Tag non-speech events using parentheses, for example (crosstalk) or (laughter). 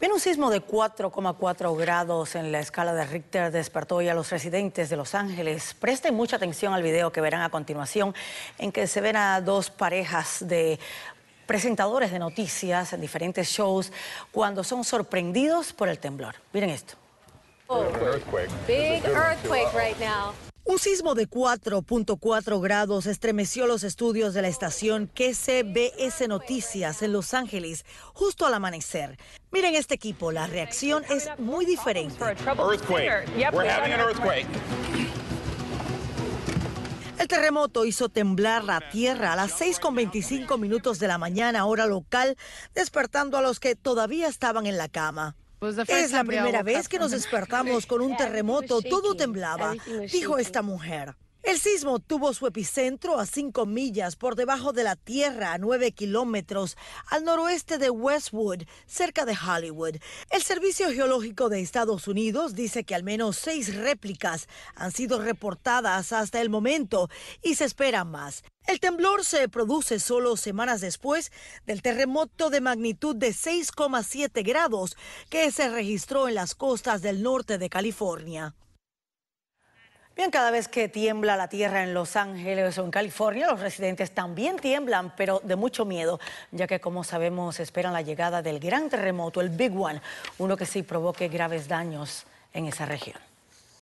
Viene un sismo de 4,4 grados en la escala de Richter despertó hoy a los residentes de Los Ángeles. Presten mucha atención al video que verán a continuación, en que se ven a dos parejas de presentadores de noticias en diferentes shows cuando son sorprendidos por el temblor. Miren esto. big earthquake right now. Un sismo de 4.4 grados estremeció los estudios de la estación KCBS Noticias en Los Ángeles justo al amanecer. Miren este equipo, la reacción es muy diferente. El terremoto hizo temblar la tierra a las 6.25 minutos de la mañana hora local, despertando a los que todavía estaban en la cama. Pues, es la primera vez que nos despertamos con un (laughs) terremoto, todo temblaba, dijo esta mujer. El sismo tuvo su epicentro a 5 millas por debajo de la tierra, a 9 kilómetros al noroeste de Westwood, cerca de Hollywood. El Servicio Geológico de Estados Unidos dice que al menos seis réplicas han sido reportadas hasta el momento y se espera más. El temblor se produce solo semanas después del terremoto de magnitud de 6,7 grados que se registró en las costas del norte de California. Bien, cada vez que tiembla la tierra en Los Ángeles o en California, los residentes también tiemblan, pero de mucho miedo, ya que como sabemos esperan la llegada del gran terremoto, el Big One, uno que sí provoque graves daños en esa región.